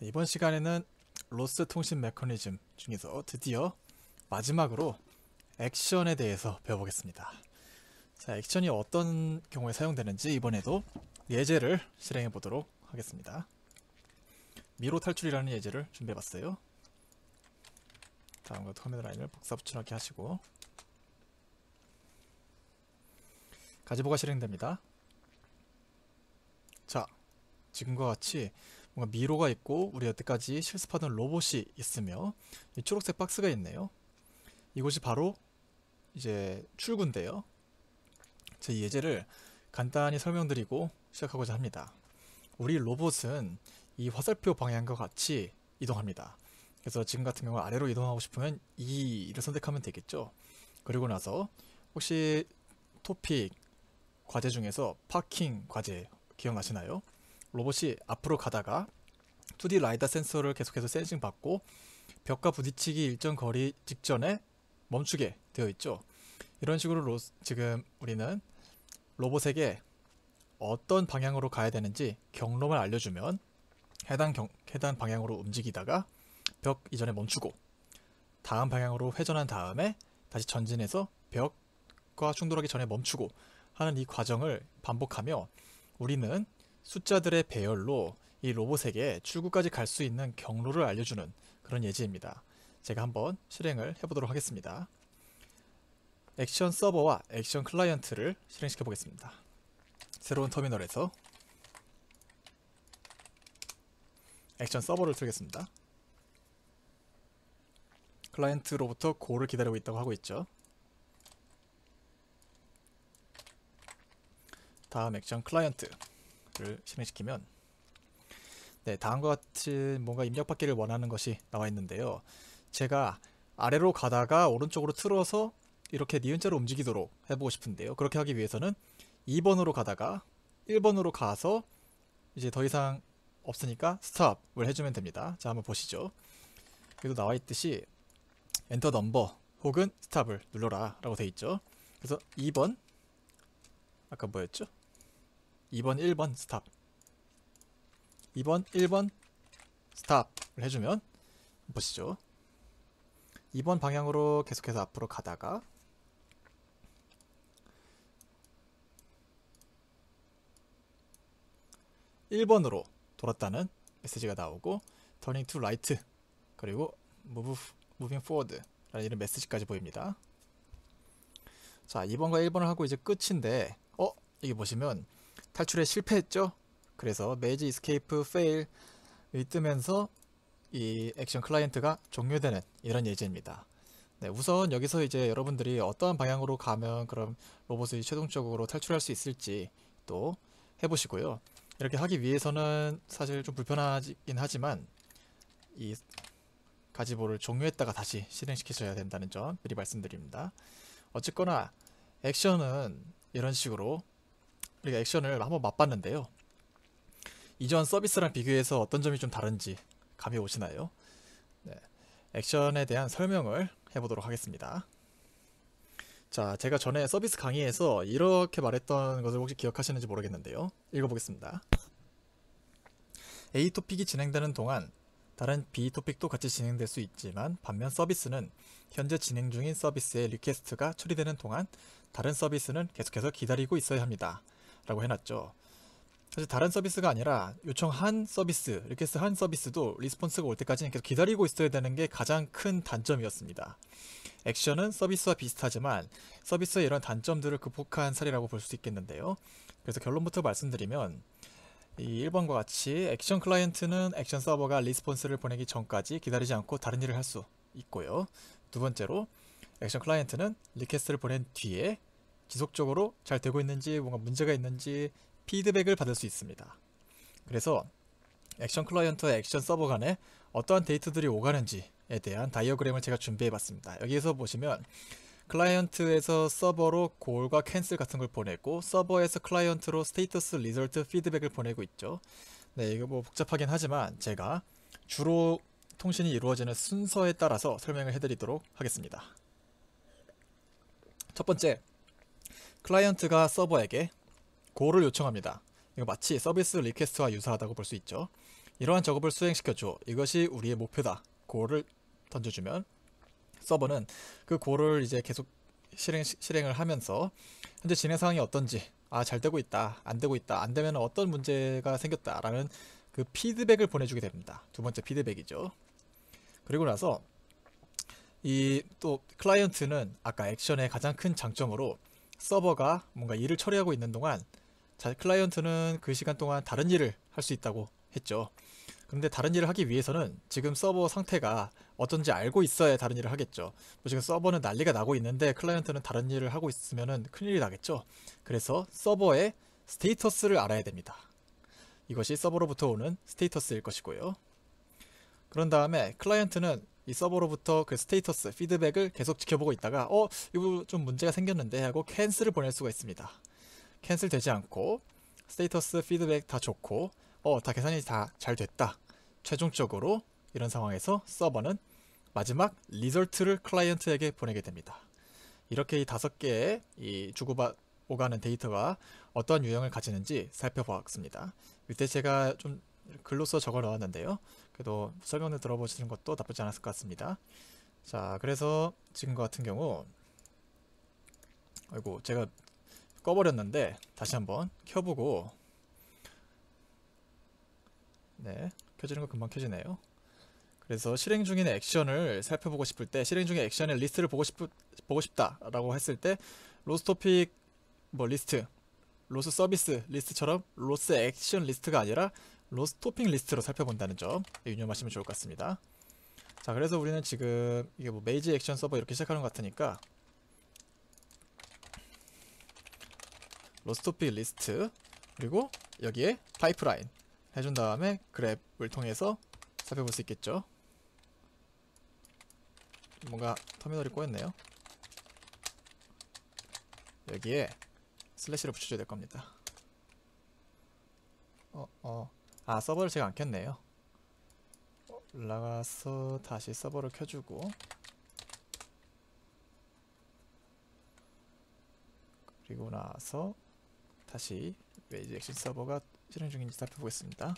네, 이번 시간에는 로스 통신 메커니즘 중에서 드디어 마지막으로 액션에 대해서 배워보겠습니다. 자, 액션이 어떤 경우에 사용되는지 이번에도 예제를 실행해 보도록 하겠습니다. 미로 탈출이라는 예제를 준비해봤어요. 다음과 화면 라인을 복사 붙여넣기 하시고 가지보가 실행됩니다. 자, 지금과 같이 뭔가 미로가 있고 우리 여태까지 실습하던 로봇이 있으며 이 초록색 박스가 있네요. 이곳이 바로 이제 출구인데요. 제 예제를 간단히 설명드리고 시작하고자 합니다. 우리 로봇은 이 화살표 방향과 같이 이동합니다. 그래서 지금 같은 경우 아래로 이동하고 싶으면 2를 선택하면 되겠죠. 그리고 나서 혹시 토픽 과제 중에서 파킹 과제 기억나시나요? 로봇이 앞으로 가다가 2D 라이다 센서를 계속해서 센싱 받고 벽과 부딪히기 일정 거리 직전에 멈추게 되어 있죠. 이런 식으로 로, 지금 우리는 로봇에게 어떤 방향으로 가야 되는지 경로만 알려주면 해당, 경, 해당 방향으로 움직이다가 벽 이전에 멈추고 다음 방향으로 회전한 다음에 다시 전진해서 벽과 충돌하기 전에 멈추고 하는 이 과정을 반복하며 우리는 숫자들의 배열로 이 로봇에게 출구까지 갈 수 있는 경로를 알려주는 그런 예제입니다. 제가 한번 실행을 해보도록 하겠습니다. 액션 서버와 액션 클라이언트를 실행시켜 보겠습니다. 새로운 터미널에서 액션 서버를 틀겠습니다. 클라이언트로부터 고를 기다리고 있다고 하고 있죠. 다음 액션 클라이언트 를 실행시키면 네, 다음과 같은 뭔가 입력받기를 원하는 것이 나와 있는데요. 제가 아래로 가다가 오른쪽으로 틀어서 이렇게 니은자로 네 움직이도록 해보고 싶은데요. 그렇게 하기 위해서는 2번으로 가다가 1번으로 가서 이제 더 이상 없으니까 스탑을 해주면 됩니다. 자, 한번 보시죠. 여기도 나와 있듯이 엔터 넘버 혹은 스탑을 눌러라 라고 돼 있죠. 그래서 2번 아까 뭐였죠? 2번 1번 스탑 2번 1번 스탑을 해주면 보시죠 2번 방향으로 계속해서 앞으로 가다가 1번으로 돌았다는 메시지가 나오고 turning to right 그리고 move, moving forward 라는 이런 메시지까지 보입니다. 자, 2번과 1번을 하고 이제 끝인데 어? 여기 보시면 탈출에 실패했죠. 그래서 매지 이스케이프 페일이 뜨면서 이 액션 클라이언트가 종료되는 이런 예제입니다. 네, 우선 여기서 이제 여러분들이 어떠한 방향으로 가면 그럼 로봇이 최종적으로 탈출할 수 있을지 또 해보시고요. 이렇게 하기 위해서는 사실 좀 불편하긴 하지만 이가지보를 종료했다가 다시 실행시키셔야 된다는 점 미리 말씀드립니다. 어쨌거나 액션은 이런 식으로 우리가 액션을 한번 맛봤는데요. 이전 서비스랑 비교해서 어떤 점이 좀 다른지 감이 오시나요? 네, 액션에 대한 설명을 해보도록 하겠습니다. 자, 제가 전에 서비스 강의에서 이렇게 말했던 것을 혹시 기억하시는지 모르겠는데요. 읽어보겠습니다. A 토픽이 진행되는 동안 다른 B 토픽도 같이 진행될 수 있지만 반면 서비스는 현재 진행 중인 서비스의 리퀘스트가 처리되는 동안 다른 서비스는 계속해서 기다리고 있어야 합니다. 라고 해놨죠. 사실 다른 서비스가 아니라 요청한 서비스, 리퀘스트 한 서비스도 리스폰스가 올 때까지는 계속 기다리고 있어야 되는 게 가장 큰 단점이었습니다. 액션은 서비스와 비슷하지만 서비스의 이런 단점들을 극복한 사례라고 볼 수 있겠는데요. 그래서 결론부터 말씀드리면 이 1번과 같이 액션 클라이언트는 액션 서버가 리스폰스를 보내기 전까지 기다리지 않고 다른 일을 할 수 있고요. 두 번째로 액션 클라이언트는 리퀘스트를 보낸 뒤에 지속적으로 잘 되고 있는지 뭔가 문제가 있는지 피드백을 받을 수 있습니다. 그래서 액션 클라이언트와 액션 서버 간에 어떠한 데이터들이 오가는지에 대한 다이어그램을 제가 준비해봤습니다. 여기에서 보시면 클라이언트에서 서버로 골과 캔슬 같은 걸 보내고 서버에서 클라이언트로 스테이터스 리절트 피드백을 보내고 있죠. 네, 이거 뭐 복잡하긴 하지만 제가 주로 통신이 이루어지는 순서에 따라서 설명을 해드리도록 하겠습니다. 첫 번째, 클라이언트가 서버에게 고를 요청합니다. 이거 마치 서비스 리퀘스트와 유사하다고 볼 수 있죠. 이러한 작업을 수행시켜줘. 이것이 우리의 목표다. 고를 던져주면 서버는 그 고를 이제 계속 실행, 실행을 하면서 현재 진행 상황이 어떤지 아 잘 되고 있다 안 되고 있다 안 되면 어떤 문제가 생겼다라는 그 피드백을 보내주게 됩니다 두 번째 피드백이죠 그리고 나서 이 또 클라이언트는 아까 액션의 가장 큰 장점으로 서버가 뭔가 일을 처리하고 있는 동안 자, 클라이언트는 그 시간 동안 다른 일을 할 수 있다고 했죠. 그런데 다른 일을 하기 위해서는 지금 서버 상태가 어떤지 알고 있어야 다른 일을 하겠죠. 뭐 지금 서버는 난리가 나고 있는데 클라이언트는 다른 일을 하고 있으면 큰일이 나겠죠. 그래서 서버의 스테이터스를 알아야 됩니다. 이것이 서버로부터 오는 스테이터스일 것이고요. 그런 다음에 클라이언트는 이 서버로부터 그 스테이터스 피드백을 계속 지켜보고 있다가 어 이거 좀 문제가 생겼는데 하고 캔슬을 보낼 수가 있습니다 캔슬 되지 않고 스테이터스 피드백 다 좋고 어 다 계산이 다 잘 됐다 최종적으로 이런 상황에서 서버는 마지막 리절트를 클라이언트에게 보내게 됩니다 이렇게 이 다섯 개의 이 주고받 오가는 데이터가 어떠한 유형을 가지는지 살펴보았습니다. 밑에 제가 좀 글로써 적어 놓았는데요 그래도 설명을 들어보시는 것도 나쁘지 않았을 것 같습니다. 자, 그래서 지금 같은 경우 아이고 제가 꺼버렸는데 다시 한번 켜보고 네, 켜지는 거 금방 켜지네요. 그래서 실행 중인 액션을 살펴보고 싶을 때 실행 중인 액션의 리스트를 보고 싶 보고 싶다라고 했을 때 로스 토픽 뭐 리스트, 로스 서비스 리스트처럼 로스 액션 리스트가 아니라 로스토핑 리스트로 살펴본다는 점 예, 유념하시면 좋을 것 같습니다. 자 그래서 우리는 지금 이게 뭐 메이지 액션 서버 이렇게 시작하는 것 같으니까 로스토핑 리스트 그리고 여기에 파이프라인 해준 다음에 그랩을 통해서 살펴볼 수 있겠죠. 뭔가 터미널이 꼬였네요. 여기에 슬래시를 붙여줘야 될 겁니다. 어, 어. 아 서버를 제가 안 켰네요 올라가서 다시 서버를 켜주고 그리고 나서 다시 메이지 액션 서버가 실행 중인지 살펴보겠습니다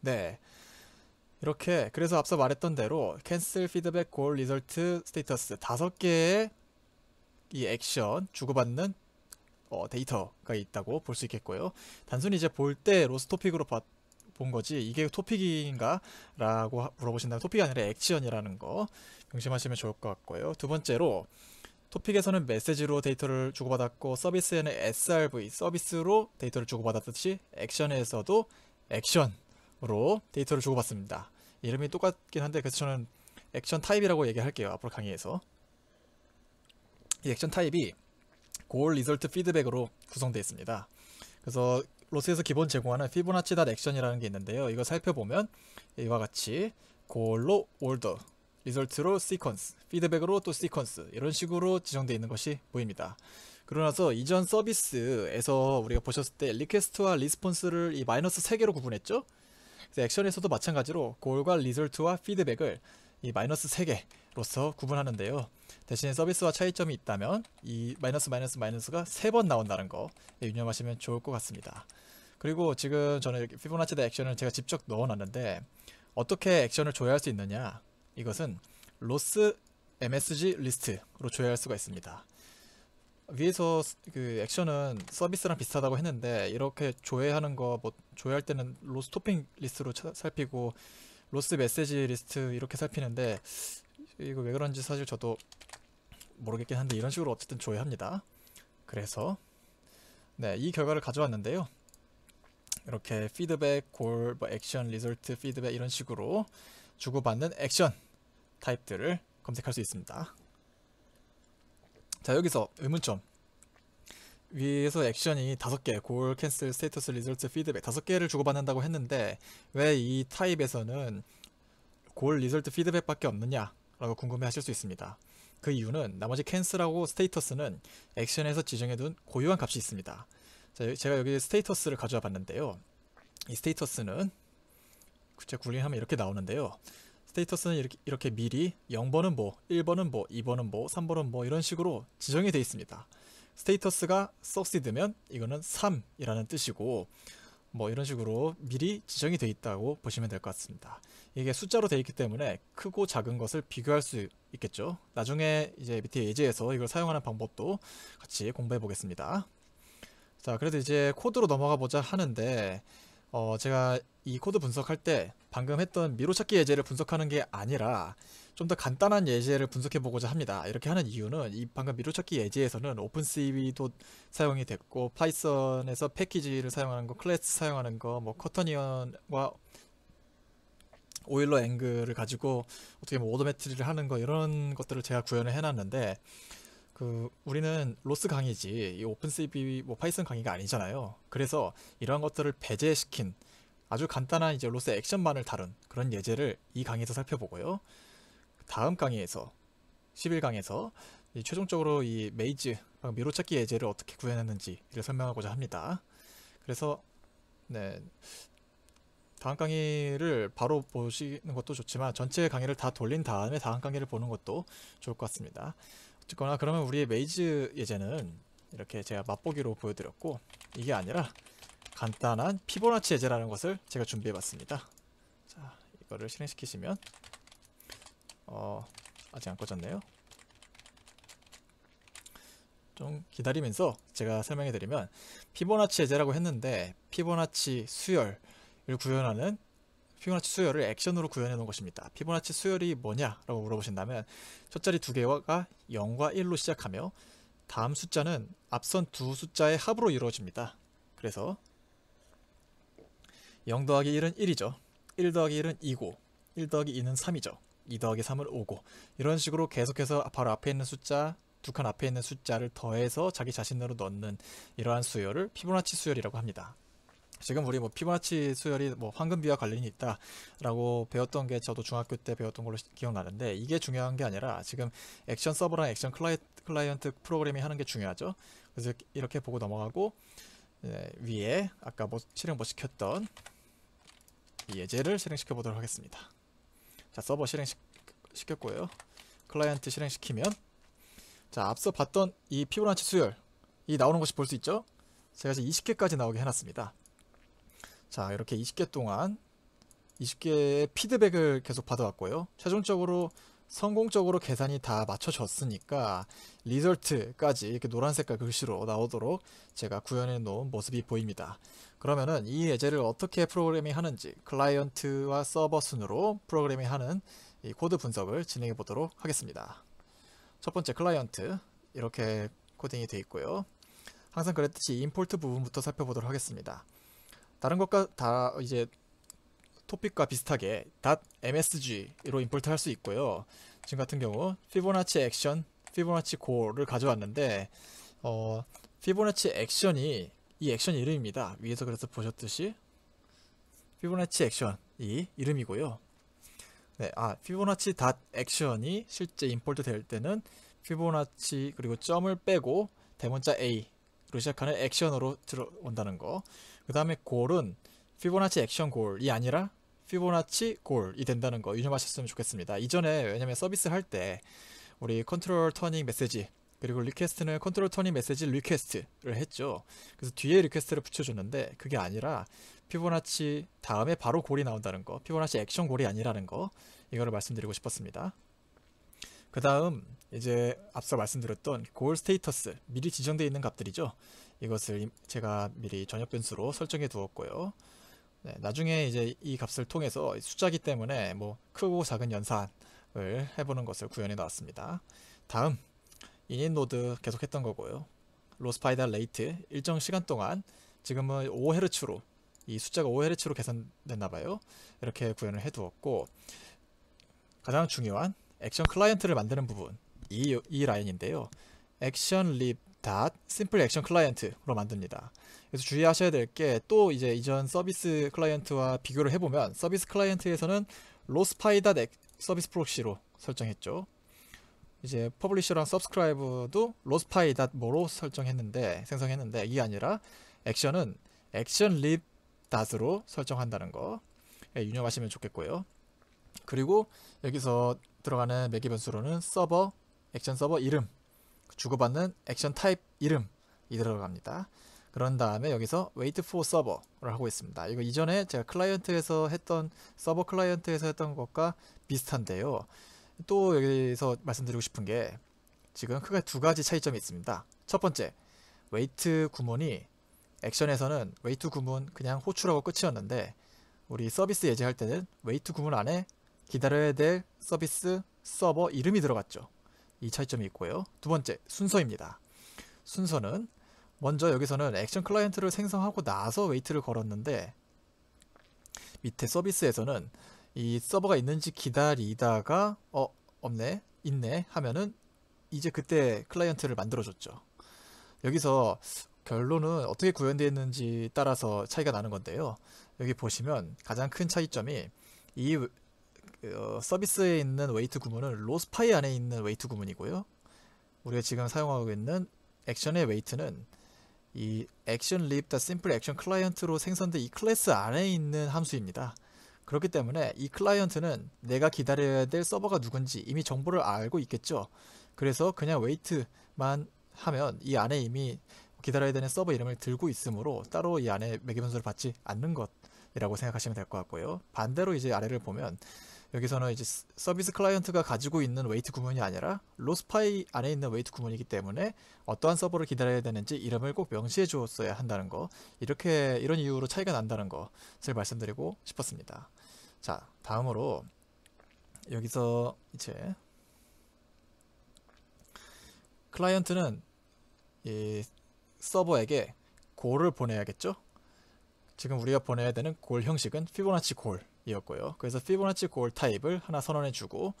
네 이렇게 그래서 앞서 말했던 대로 캔슬 피드백 골 리설트 스테이터스 다섯 개의 이 액션 주고받는 어, 데이터가 있다고 볼 수 있겠고요. 단순히 이제 볼 때 로스 토픽으로 봤, 본 거지 이게 토픽인가? 라고 물어보신다면 토픽이 아니라 액션이라는 거 명심하시면 좋을 것 같고요. 두 번째로 토픽에서는 메시지로 데이터를 주고받았고 서비스에는 SRV, 서비스로 데이터를 주고받았듯이 액션에서도 액션으로 데이터를 주고받습니다. 이름이 똑같긴 한데 그래서 저는 액션 타입이라고 얘기할게요. 앞으로 강의에서. 이 액션 타입이 골 리설트 피드백으로 구성되어 있습니다. 그래서 로스에서 기본 제공하는 피보나치 닷 액션이라는 게 있는데요. 이거 살펴보면 이와 같이 골로 올더, 리설트로 시퀀스, 피드백으로 또 시퀀스 이런 식으로 지정되어 있는 것이 보입니다. 그러나서 이전 서비스에서 우리가 보셨을 때 리퀘스트와 리스폰스를 이 마이너스 3개로 구분했죠? 그래서 액션에서도 마찬가지로 골과 리설트와 피드백을 이 마이너스 3개로서 구분하는데요. 대신에 서비스와 차이점이 있다면 이 마이너스 마이너스 마이너스가 세 번 나온다는 거 예, 유념하시면 좋을 것 같습니다. 그리고 지금 저는 피보나치 드 액션을 제가 직접 넣어놨는데 어떻게 액션을 조회할 수 있느냐 이것은 로스 MSG 리스트로 조회할 수가 있습니다. 위에서 그 액션은 서비스랑 비슷하다고 했는데 이렇게 조회하는 거 뭐 조회할 때는 로스 토핑 리스트로 살피고 로스 메시지 리스트 이렇게 살피는데 이거 왜 그런지 사실 저도 모르겠긴 한데 이런 식으로 어쨌든 조회합니다. 그래서 네, 이 결과를 가져왔는데요. 이렇게 피드백, 골, 뭐 액션, 리졸트, 피드백 이런 식으로 주고받는 액션 타입들을 검색할 수 있습니다. 자, 여기서 의문점. 위에서 액션이 5개, 골, 캔슬, 스테이터스, 리졸트, 피드백 5개를 주고받는다고 했는데 왜 이 타입에서는 골, 리졸트, 피드백밖에 없느냐라고 궁금해하실 수 있습니다. 그 이유는 나머지 캔슬하고 스테이터스는 액션에서 지정해둔 고유한 값이 있습니다. 자, 제가 여기 스테이터스를 가져와 봤는데요. 이 스테이터스는 구체 굴링하면 이렇게 나오는데요. 스테이터스는 이렇게, 이렇게 미리 0번은 뭐, 1번은 뭐, 2번은 뭐, 3번은 뭐 이런 식으로 지정이 되어 있습니다. 스테이터스가 석시드면 이거는 3이라는 뜻이고 뭐 이런 식으로 미리 지정이 돼 있다고 보시면 될 것 같습니다. 이게 숫자로 되어 있기 때문에 크고 작은 것을 비교할 수 있겠죠. 나중에 이제 밑에 예제에서 이걸 사용하는 방법도 같이 공부해 보겠습니다. 자, 그래도 이제 코드로 넘어가 보자 하는데 어, 제가 이 코드 분석할 때 방금 했던 미로찾기 예제를 분석하는 게 아니라 좀더 간단한 예제를 분석해 보고자 합니다. 이렇게 하는 이유는 이 방금 미로찾기 예제에서는 오픈CV도 사용이 됐고 파이썬에서 패키지를 사용하는 거, 클래스 사용하는 거, 뭐 커터니언과 오일러 앵글을 가지고 어떻게 뭐 오더매트리를 하는 거 이런 것들을 제가 구현을 해놨는데 그 우리는 로스 강의지 이 오픈CV 뭐 파이썬 강의가 아니잖아요. 그래서 이러한 것들을 배제시킨 아주 간단한 이제 로스 액션만을 다룬 그런 예제를 이 강의에서 살펴보고요. 다음 강의에서 11강에서 이 최종적으로 이 메이즈 어, 미로찾기 예제를 어떻게 구현했는지를 설명하고자 합니다. 그래서 네 다음 강의를 바로 보시는 것도 좋지만 전체 강의를 다 돌린 다음에 다음 강의를 보는 것도 좋을 것 같습니다. 어쨌거나 그러면 우리의 메이즈 예제는 이렇게 제가 맛보기로 보여드렸고 이게 아니라 간단한 피보나치 예제라는 것을 제가 준비해봤습니다. 자 이거를 실행시키시면 어, 아직 안 꺼졌네요. 좀 기다리면서 제가 설명해 드리면 피보나치 예제라고 했는데 피보나치 수열을 구현하는 피보나치 수열을 액션으로 구현해 놓은 것입니다. 피보나치 수열이 뭐냐라고 물어보신다면 첫 자리 두 개가 0과 1로 시작하며 다음 숫자는 앞선 두 숫자의 합으로 이루어집니다. 그래서 0 더하기 1은 1이죠. 1 더하기 1은 2고 1 더하기 2는 3이죠. 2 더하기 3을 5고 이런 식으로 계속해서 바로 앞에 있는 숫자 두 칸 앞에 있는 숫자를 더해서 자기 자신으로 넣는 이러한 수열을 피보나치 수열이라고 합니다. 지금 우리 뭐 피보나치 수열이 뭐 황금비와 관련이 있다라고 배웠던 게 저도 중학교 때 배웠던 걸로 기억나는데 이게 중요한 게 아니라 지금 액션 서버랑 액션 클라이, 클라이언트 프로그램이 하는 게 중요하죠. 그래서 이렇게 보고 넘어가고 예, 위에 아까 뭐 실행 못 뭐 시켰던 예제를 실행시켜 보도록 하겠습니다. 자 서버 실행시켰고요 클라이언트 실행시키면 자 앞서 봤던 이피보나치 수열 이 나오는 것이 볼 수 있죠 제가 이제 20개까지 나오게 해놨습니다 자 이렇게 20개 동안 20개의 피드백을 계속 받아왔고요 최종적으로 성공적으로 계산이 다 맞춰졌으니까 리절트까지 이렇게 노란 색깔 글씨로 나오도록 제가 구현해 놓은 모습이 보입니다. 그러면은 이 예제를 어떻게 프로그래밍 하는지 클라이언트와 서버 순으로 프로그래밍 하는 이 코드 분석을 진행해 보도록 하겠습니다. 첫 번째 클라이언트 이렇게 코딩이 되어 있고요. 항상 그랬듯이 임포트 부분부터 살펴보도록 하겠습니다. 다른 것과 다 이제 토픽과 비슷하게 .msg로 임포트 할 수 있고요. 지금 같은 경우 피보나치 액션, 피보나치 고를 가져왔는데 어, 피보나치 액션이 이 액션 이름입니다. 위에서 그래서 보셨듯이 피보나치 액션 이 이름이고요. 네, 아 피보나치 닷 액션이 실제 임포트 될 때는 피보나치 그리고 점을 빼고 대문자 A로 시작하는 액션으로 들어온다는 거. 그 다음에 골은 피보나치 액션 골이 아니라 피보나치 골이 된다는 거 유념하셨으면 좋겠습니다. 이전에 왜냐면 서비스 할 때 우리 컨트롤 터닝 메시지 그리고 리퀘스트는 컨트롤 터닝 메시지 리퀘스트를 했죠. 그래서 뒤에 리퀘스트를 붙여줬는데 그게 아니라 피보나치 다음에 바로 골이 나온다는 거 피보나치 액션 골이 아니라는 거 이거를 말씀드리고 싶었습니다. 그 다음 이제 앞서 말씀드렸던 골 스테이터스 미리 지정되어 있는 값들이죠. 이것을 제가 미리 전역 변수로 설정해 두었고요. 네, 나중에 이제 이 값을 통해서 숫자기 때문에 뭐 크고 작은 연산을 해보는 것을 구현해 놨습니다. 다음 인인 노드 계속했던 거고요. 로스파이다 레이트 일정 시간 동안 지금은 5헤르츠로 이 숫자가 5헤르츠로 계산됐나 봐요. 이렇게 구현을 해두었고 가장 중요한 액션 클라이언트를 만드는 부분 이, 이 라인인데요. 액션 립 dot simple action client로 만듭니다. 그래서 주의하셔야 될 게 또 이제 이전 서비스 클라이언트와 비교를 해보면 서비스 클라이언트에서는 로스파이다 서비스 프록시로 설정했죠. 이제 퍼블리셔랑 서브스크라이브도 로스파이닷 뭐로 설정했는데 생성했는데 이게 아니라 액션은 액션 립 닷으로 설정한다는 거 예, 유념하시면 좋겠고요. 그리고 여기서 들어가는 매개 변수로는 서버 액션 서버 이름 주고받는 액션 타입 이름 이 들어갑니다. 그런 다음에 여기서 wait for 서버를 하고 있습니다. 이거 이전에 제가 클라이언트에서 했던 서버 클라이언트에서 했던 것과 비슷한데요. 또 여기서 말씀드리고 싶은 게 지금 크게 두 가지 차이점이 있습니다. 첫 번째, 웨이트 구문이 액션에서는 웨이트 구문 그냥 호출하고 끝이었는데 우리 서비스 예제할 때는 웨이트 구문 안에 기다려야 될 서비스 서버 이름이 들어갔죠. 이 차이점이 있고요. 두 번째, 순서입니다. 순서는 먼저 여기서는 액션 클라이언트를 생성하고 나서 웨이트를 걸었는데 밑에 서비스에서는 이 서버가 있는지 기다리다가 어 없네 있네 하면은 이제 그때 클라이언트를 만들어줬죠. 여기서 결론은 어떻게 구현되어 있는지 따라서 차이가 나는 건데요. 여기 보시면 가장 큰 차이점이 이 어, 서비스에 있는 웨이트 구문은 로스파이 안에 있는 웨이트 구문이고요. 우리가 지금 사용하고 있는 액션의 웨이트는 이 액션 립다 심플 액션 클라이언트로 생성된 이 클래스 안에 있는 함수입니다. 그렇기 때문에 이 클라이언트는 내가 기다려야 될 서버가 누군지 이미 정보를 알고 있겠죠. 그래서 그냥 웨이트만 하면 이 안에 이미 기다려야 되는 서버 이름을 들고 있으므로 따로 이 안에 매개 변수를 받지 않는 것이라고 생각하시면 될 것 같고요. 반대로 이제 아래를 보면 여기서는 이제 서비스 클라이언트가 가지고 있는 웨이트 구문이 아니라 로스파이 안에 있는 웨이트 구문이기 때문에 어떠한 서버를 기다려야 되는지 이름을 꼭 명시해 주었어야 한다는 거 이렇게 이런 이유로 차이가 난다는 것을 말씀드리고 싶었습니다. 자 다음으로 여기서 이제 클라이언트는 이 서버에게 골을 보내야겠죠? 지금 우리가 보내야 되는 골 형식은 피보나치 골 이었고요. 그래서 피보나치 골 타입을 하나 선언해주고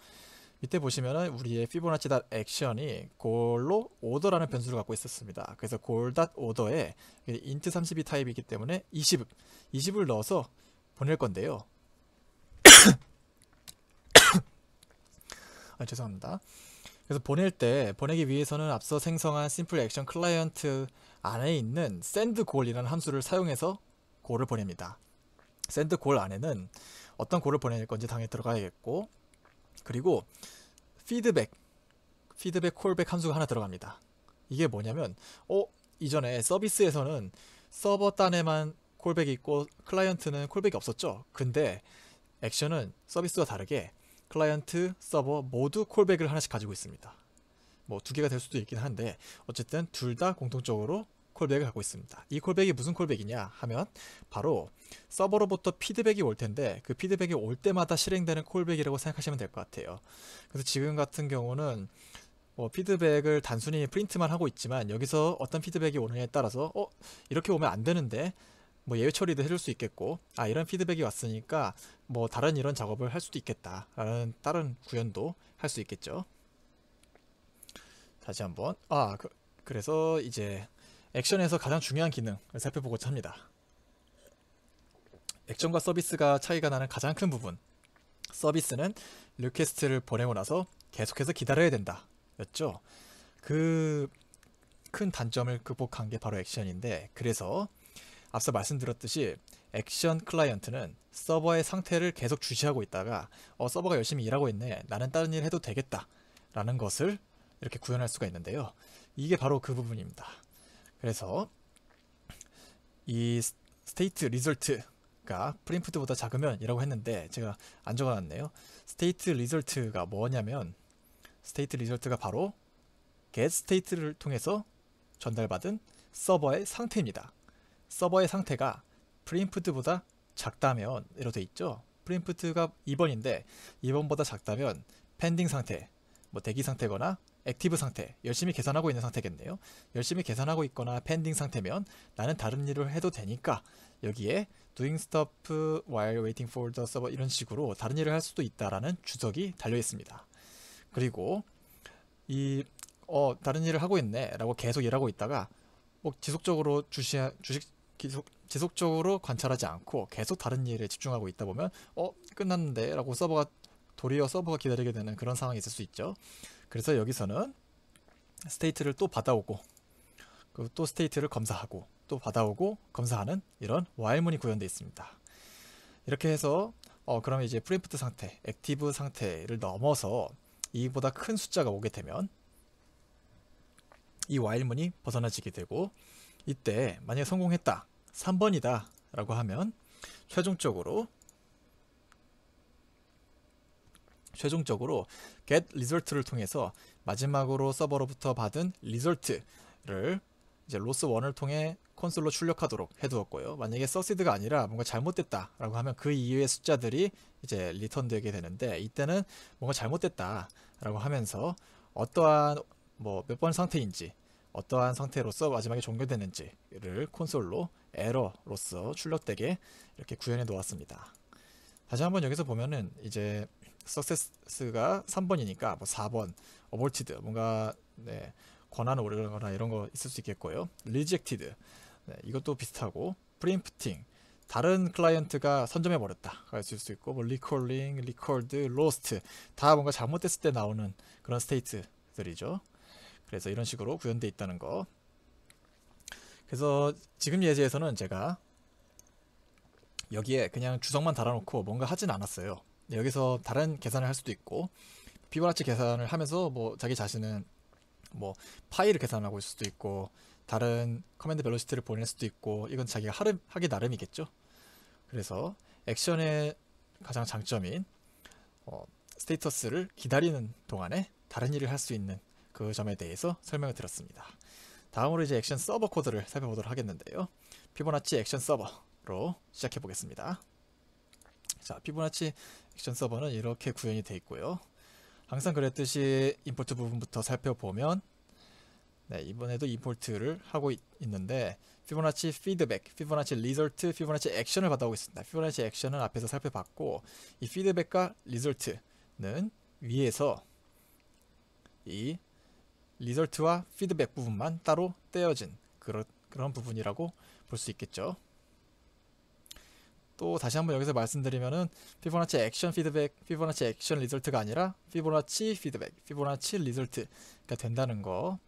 밑에 보시면은 우리의 피보나치 닷 액션이 골로 오더라는 변수를 갖고 있었습니다. 그래서 골닷 오더에 인트 32 타입이기 때문에 20, 20을 넣어서 보낼 건데요. 아, 죄송합니다. 그래서 보낼 때 보내기 위해서는 앞서 생성한 심플 액션 클라이언트 안에 있는 send 골이라는 함수를 사용해서 골을 보냅니다. send 골 안에는 어떤 골을 보낼 건지 당에 들어가야겠고 그리고 피드백 피드백 콜백 함수가 하나 들어갑니다. 이게 뭐냐면 어 이전에 서비스에서는 서버 단에만 콜백이 있고 클라이언트는 콜백이 없었죠. 근데 액션은 서비스와 다르게 클라이언트, 서버 모두 콜백을 하나씩 가지고 있습니다. 뭐 두 개가 될 수도 있긴 한데 어쨌든 둘 다 공통적으로 콜백을 갖고 있습니다. 이 콜백이 무슨 콜백이냐 하면 바로 서버로부터 피드백이 올 텐데 그 피드백이 올 때마다 실행되는 콜백이라고 생각하시면 될 것 같아요. 그래서 지금 같은 경우는 뭐 피드백을 단순히 프린트만 하고 있지만 여기서 어떤 피드백이 오느냐에 따라서 어 이렇게 오면 안 되는데 뭐 예외 처리도 해줄 수 있겠고 아 이런 피드백이 왔으니까 뭐 다른 이런 작업을 할 수도 있겠다라는 다른 구현도 할 수 있겠죠 다시 한번 아 그, 그래서 이제 액션에서 가장 중요한 기능을 살펴보고자 합니다. 액션과 서비스가 차이가 나는 가장 큰 부분 서비스는 리퀘스트를 보내고 나서 계속해서 기다려야 된다 였죠. 그 큰 단점을 극복한 게 바로 액션인데 그래서 앞서 말씀드렸듯이 액션 클라이언트는 서버의 상태를 계속 주시하고 있다가 어, 서버가 열심히 일하고 있네 나는 다른 일 해도 되겠다 라는 것을 이렇게 구현할 수가 있는데요. 이게 바로 그 부분입니다. 그래서 이 스테이트 리졸트가 프린프트보다 작으면 이라고 했는데 제가 안 적어놨네요. 스테이트 리졸트가 뭐냐면 스테이트 리졸트가 바로 get s t a t 를 통해서 전달받은 서버의 상태입니다. 서버의 상태가 프린프트보다 작다면 이로 돼 있죠. 프린프트가 2번인데 2번보다 작다면 펜딩 상태, 뭐 대기 상태거나 액티브 상태, 열심히 계산하고 있는 상태겠네요. 열심히 계산하고 있거나 펜딩 상태면 나는 다른 일을 해도 되니까 여기에 doing stuff while waiting for the server 이런 식으로 다른 일을 할 수도 있다라는 주석이 달려 있습니다. 그리고 이 어, 다른 일을 하고 있네라고 계속 일하고 있다가 뭐 지속적으로 주시 주식 계속 지속적으로 관찰하지 않고 계속 다른 일에 집중하고 있다 보면 어 끝났는데라고 서버가 도리어 서버가 기다리게 되는 그런 상황이 있을 수 있죠. 그래서 여기서는 스테이트를 또 받아오고 또 스테이트를 검사하고 또 받아오고 검사하는 이런 와일문이 구현되어 있습니다. 이렇게 해서 어, 그러면 이제 프림프트 상태, 액티브 상태를 넘어서 이보다 큰 숫자가 오게 되면 이 와일문이 벗어나지게 되고 이때 만약에 성공했다, 3번이다 라고 하면 최종적으로 최종적으로 get result를 통해서 마지막으로 서버로부터 받은 result를 이제 로스 1을 통해 콘솔로 출력하도록 해두었고요. 만약에 서시드가 아니라 뭔가 잘못됐다라고 하면 그 이후의 숫자들이 이제 리턴되게 되는데 이때는 뭔가 잘못됐다라고 하면서 어떠한 뭐 몇 번 상태인지 어떠한 상태로서 마지막에 종결되는지를 콘솔로 에러로서 출력되게 이렇게 구현해 놓았습니다. 다시 한번 여기서 보면은 이제 석세스가 3번이니까 뭐 4번 어볼티드 뭔가 네, 권한을 오르거나 이런 거 있을 수 있겠고요. 리젝티드 네, 이것도 비슷하고 프림프팅 다른 클라이언트가 선점해 버렸다 가질 수 있고 뭐 리콜링, 리콜드, 로스트 다 뭔가 잘못됐을 때 나오는 그런 스테이트들이죠. 그래서 이런 식으로 구현돼 있다는 거. 그래서 지금 예제에서는 제가 여기에 그냥 주석만 달아놓고 뭔가 하진 않았어요. 여기서 다른 계산을 할 수도 있고 피보나치 계산을 하면서 뭐 자기 자신은 뭐 파이를 계산하고 있을 수도 있고 다른 커맨드 벨로시티를 보낼 수도 있고 이건 자기가 하름, 하기 나름이겠죠. 그래서 액션의 가장 장점인 어, 스테이터스를 기다리는 동안에 다른 일을 할 수 있는 그 점에 대해서 설명을 드렸습니다. 다음으로 이제 액션 서버 코드를 살펴보도록 하겠는데요. 피보나치 액션 서버로 시작해 보겠습니다. 자, 피보나치 액션 서버는 이렇게 구현이 되어 있고요. 항상 그랬듯이 임포트 부분부터 살펴보면 네, 이번에도 임포트를 하고 있, 는데 피보나치 피드백, 피보나치 리졸트, 피보나치 액션을 받아오고 있습니다. 피보나치 액션은 앞에서 살펴봤고 이 피드백과 리졸트는 위에서 이 리졸트와 피드백 부분만 따로 떼어진 그런, 그런 부분이라고 볼 수 있겠죠. 또 다시 한번 여기서 말씀드리면은 피보나치 액션 피드백, 피보나치 액션 리졸트가 아니라 피보나치 피드백, 피보나치 리졸트가 된다는 거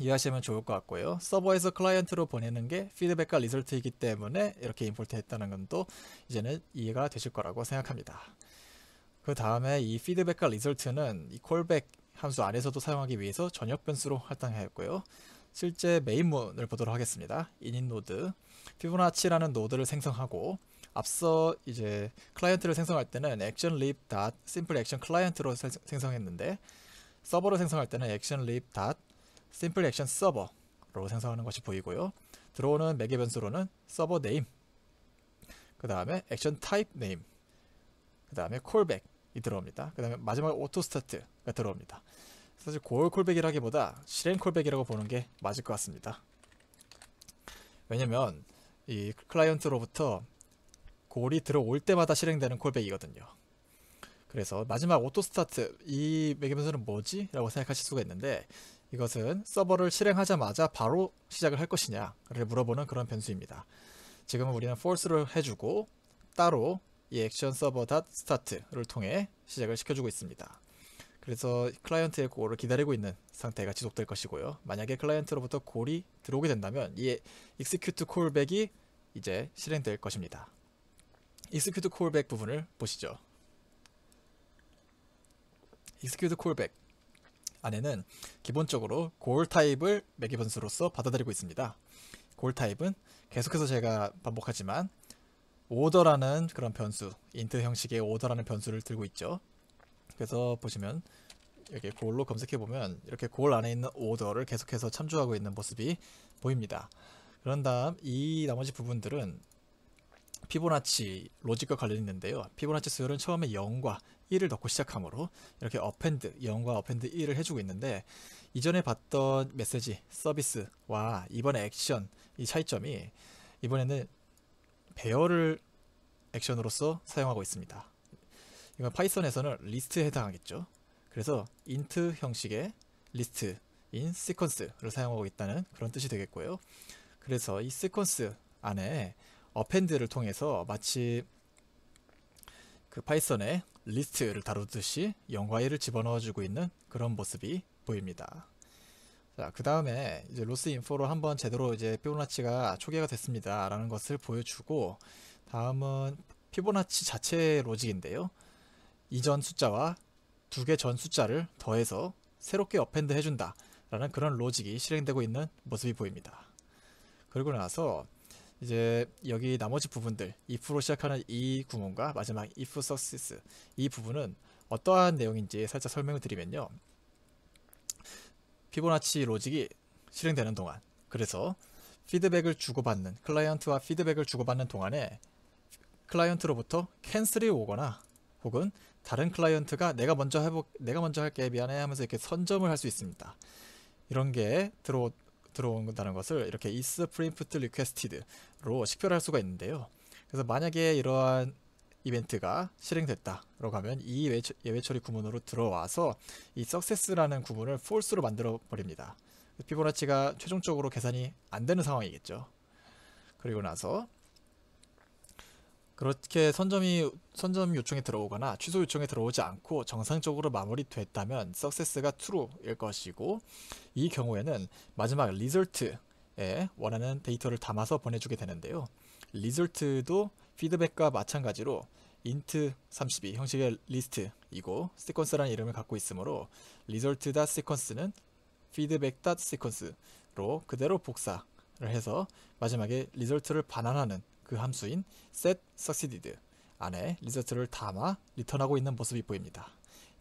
이해하시면 좋을 것 같고요. 서버에서 클라이언트로 보내는 게 피드백과 리졸트이기 때문에 이렇게 임포트 했다는 건또 이제는 이해가 되실 거라고 생각합니다. 그 다음에 이 피드백과 리졸트는 이 콜백 함수 안에서도 사용하기 위해서 전역 변수로 할당하였고요. 실제 메인문을 보도록 하겠습니다. 인인 노드, 피보나치라는 노드를 생성하고 앞서 이제 클라이언트를 생성할 때는 actionlib.simpleactionclient로 생성했는데 서버로 생성할 때는 actionlib.simpleactionserver로 생성하는 것이 보이고요. 들어오는 매개 변수로는 서버 네임, 그 다음에 액션 타입 네임, 그 다음에 콜백이 들어옵니다. 그 다음에 마지막 오토 스타트가 들어옵니다. 사실 골 콜백이라기보다 실행 콜백이라고 보는 게 맞을 것 같습니다. 왜냐면 이 클라이언트로부터 골이 들어올 때마다 실행되는 콜백이거든요. 그래서 마지막 오토스타트 이 매개변수는 뭐지? 라고 생각하실 수가 있는데 이것은 서버를 실행하자마자 바로 시작을 할 것이냐를 물어보는 그런 변수입니다. 지금은 우리는 f a l s e 를 해주고 따로 이 액션 서버 start를 통해 시작을 시켜주고 있습니다. 그래서 클라이언트의 골을 기다리고 있는 상태가 지속될 것이고요. 만약에 클라이언트로부터 골이 들어오게 된다면 이 execute callback이 이제 실행될 것입니다. 익스큐 c 콜백 부분을 보시죠. 익스큐 c 콜백 안에는 기본적으로 골 타입을 매개 변수로서 받아들이고 있습니다. 골 타입은 계속해서 제가 반복하지만 오더라는 그런 변수, 인 n 형식의 오더라는 변수를 들고 있죠. 그래서 보시면 이렇게 골로 검색해 보면 이렇게 골 안에 있는 오더를 계속해서 참조하고 있는 모습이 보입니다. 그런 다음 이 나머지 부분들은 피보나치 로직과 관련이 있는데요. 피보나치 수열은 처음에 0과 1을 넣고 시작하므로 이렇게 어펜드 0과 어펜드 1을 해주고 있는데 이전에 봤던 메시지 서비스와 이번에 액션 이 차이점이 이번에는 배열을 액션으로서 사용하고 있습니다. 이건 파이썬에서는 리스트에 해당하겠죠. 그래서 인트 형식의 리스트인 시퀀스를 사용하고 있다는 그런 뜻이 되겠고요. 그래서 이 시퀀스 안에 어펜드를 통해서 마치 그 파이썬의 리스트를 다루듯이 영과1을 집어넣어주고 있는 그런 모습이 보입니다. 자, 그 다음에 이제 로스 인포로 한번 제대로 이제 피보나치가 초기화가 됐습니다. 라는 것을 보여주고 다음은 피보나치 자체 의 로직인데요. 이전 숫자와 두 개 전 숫자를 더해서 새롭게 어펜드 해준다. 라는 그런 로직이 실행되고 있는 모습이 보입니다. 그리고 나서 이제 여기 나머지 부분들 if로 시작하는 이 구문과 마지막 if success 이 부분은 어떠한 내용인지 살짝 설명을 드리면요 피보나치 로직이 실행되는 동안 그래서 피드백을 주고받는 클라이언트와 피드백을 주고받는 동안에 클라이언트로부터 캔슬이 오거나 혹은 다른 클라이언트가 내가 먼저 해보 내가 먼저 할게 미안해 하면서 이렇게 선점을 할 수 있습니다. 이런 게 들어 들어온다는 것을 이렇게 is print requested 로 식별을 할 수가 있는데요. 그래서 만약에 이러한 이벤트가 실행됐다라고 하면 이 예외 처리 구문으로 들어와서 이 success라는 구문을 false로 만들어 버립니다. 피보나치가 최종적으로 계산이 안 되는 상황이겠죠. 그리고 나서 그렇게 선점이 선점 요청이 들어오거나 취소 요청이 들어오지 않고 정상적으로 마무리됐다면 success가 true일 것이고 이 경우에는 마지막 result 예, 원하는 데이터를 담아서 보내주게 되는데요. 리졸트도 피드백과 마찬가지로 int 32 형식의 리스트이고 sequence라는 이름을 갖고 있으므로 result.sequence는 feedback.sequence로 그대로 복사를 해서 마지막에 result를 반환하는 그 함수인 set succeeded 안에 result를 담아 리턴하고 있는 모습이 보입니다.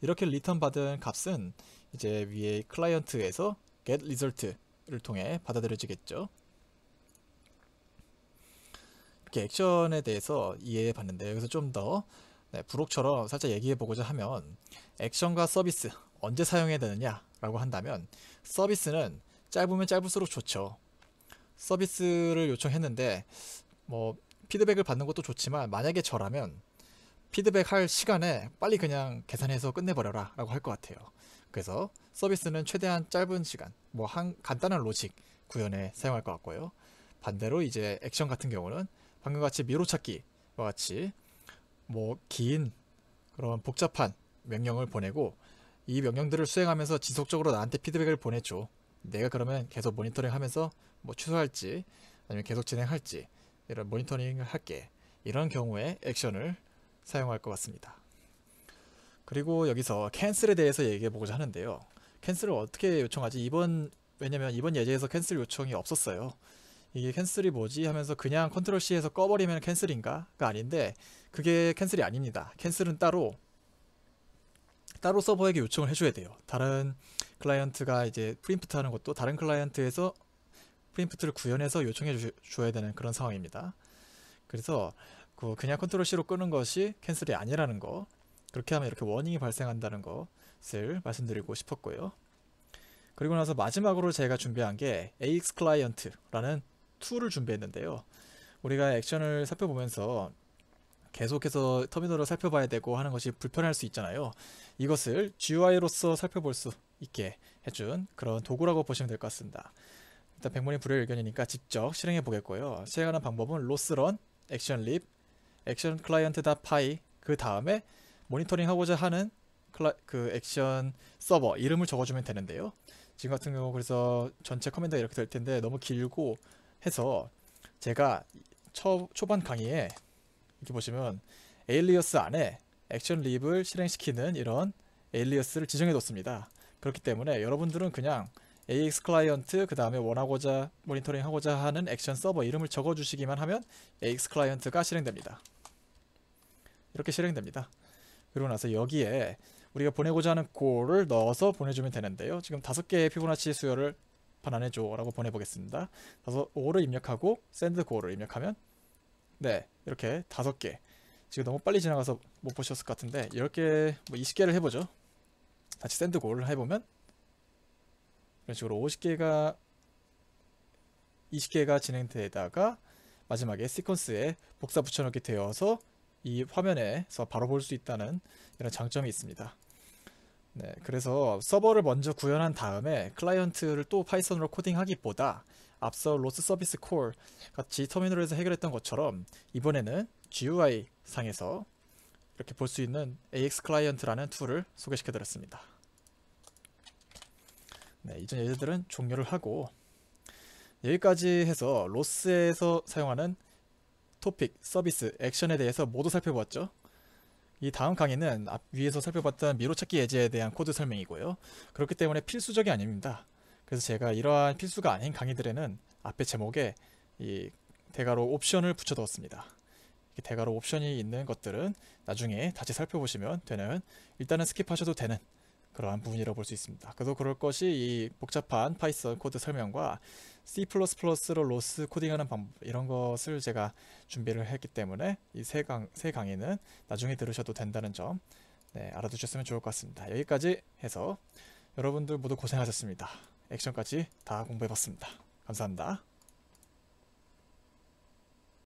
이렇게 리턴 받은 값은 이제 위에 클라이언트에서 get result 를 통해 받아들여지겠죠. 이렇게 액션에 대해서 이해해 봤는데 여기서 좀 더 네, 부록처럼 살짝 얘기해 보고자 하면 액션과 서비스 언제 사용해야 되느냐라고 한다면 서비스는 짧으면 짧을수록 좋죠. 서비스를 요청했는데 뭐 피드백을 받는 것도 좋지만 만약에 저라면 피드백할 시간에 빨리 그냥 계산해서 끝내버려라 라고 할 것 같아요. 그래서 서비스는 최대한 짧은 시간, 뭐 한 간단한 로직 구현에 사용할 것 같고요. 반대로 이제 액션 같은 경우는 방금 같이 미로찾기와 같이 뭐 긴 그런 복잡한 명령을 보내고 이 명령들을 수행하면서 지속적으로 나한테 피드백을 보내줘. 내가 그러면 계속 모니터링 하면서 뭐 취소할지 아니면 계속 진행할지 이런 모니터링을 할게. 이런 경우에 액션을 사용할 것 같습니다. 그리고 여기서 캔슬에 대해서 얘기해 보고자 하는데요. 캔슬을 어떻게 요청하지? 이번 왜냐면 이번 예제에서 캔슬 요청이 없었어요. 이게 캔슬이 뭐지 하면서 그냥 컨트롤 C에서 꺼버리면 캔슬인가가 아닌데 그게 캔슬이 아닙니다. 캔슬은 따로 따로 서버에게 요청을 해줘야 돼요. 다른 클라이언트가 이제 프린프트 하는 것도 다른 클라이언트에서 프린프트를 구현해서 요청해 주, 줘야 되는 그런 상황입니다. 그래서 그 그냥 컨트롤 C로 끄는 것이 캔슬이 아니라는 거 그렇게 하면 이렇게 원인이 발생한다는 것을 말씀드리고 싶었고요. 그리고 나서 마지막으로 제가 준비한 게 AX 클라이언트라는 툴을 준비했는데요. 우리가 액션을 살펴보면서 계속해서 터미널을 살펴봐야 되고 하는 것이 불편할 수 있잖아요. 이것을 GUI로서 살펴볼 수 있게 해준 그런 도구라고 보시면 될 것 같습니다. 일단 백문이 불의 의견이니까 직접 실행해 보겠고요. 실행하는 방법은 로스런 액션립 액션 클라이언트.py 그 다음에 모니터링하고자 하는 클라, 그 액션 서버 이름을 적어주면 되는데요. 지금 같은 경우 그래서 전체 커맨드가 이렇게 될 텐데 너무 길고 해서 제가 초, 초반 강의에 이렇게 보시면 에일리어스 안에 액션 립을 실행시키는 이런 에일리어스를 지정해 뒀습니다. 그렇기 때문에 여러분들은 그냥 AX 클라이언트 그 다음에 원하고자 모니터링 하고자 하는 액션 서버 이름을 적어주시기만 하면 AX 클라이언트가 실행됩니다. 이렇게 실행됩니다. 그리고 나서 여기에 우리가 보내고자 하는 골을 넣어서 보내주면 되는데요. 지금 다섯 개의 피보나치 수열을 반환해줘라고 보내보겠습니다. 다섯 5를 입력하고 샌드 골을 입력하면 네 이렇게 다섯 개 지금 너무 빨리 지나가서 못 보셨을 것 같은데 10개 뭐 20개를 해보죠. 다시 샌드 골을 해보면 이런 식으로 50개가 20개가 진행되다가 마지막에 시퀀스에 복사 붙여넣기 되어서 이 화면에서 바로 볼 수 있다는 이런 장점이 있습니다. 네, 그래서 서버를 먼저 구현한 다음에 클라이언트를 또 파이썬으로 코딩하기보다 앞서 로스 서비스 콜 같이 터미널에서 해결했던 것처럼 이번에는 GUI 상에서 이렇게 볼 수 있는 AX 클라이언트라는 툴을 소개시켜 드렸습니다. 네, 이전 예제들은 종료를 하고 여기까지 해서 로스에서 사용하는 토픽, 서비스, 액션에 대해서 모두 살펴보았죠. 이 다음 강의는 앞 위에서 살펴봤던 미로찾기 예제에 대한 코드 설명이고요. 그렇기 때문에 필수적이 아닙니다. 그래서 제가 이러한 필수가 아닌 강의들에는 앞에 제목에 이 대괄호 옵션을 붙여두었습니다. 대괄호 옵션이 있는 것들은 나중에 다시 살펴보시면 되는 일단은 스킵하셔도 되는 그러한 부분이라고 볼 수 있습니다. 그래도 그럴 것이 이 복잡한 파이썬 코드 설명과 C++로 로스 코딩하는 방법 이런 것을 제가 준비를 했기 때문에 이 세 강, 세 강의는 나중에 들으셔도 된다는 점 네, 알아두셨으면 좋을 것 같습니다. 여기까지 해서 여러분들 모두 고생하셨습니다. 액션까지 다 공부해봤습니다. 감사합니다.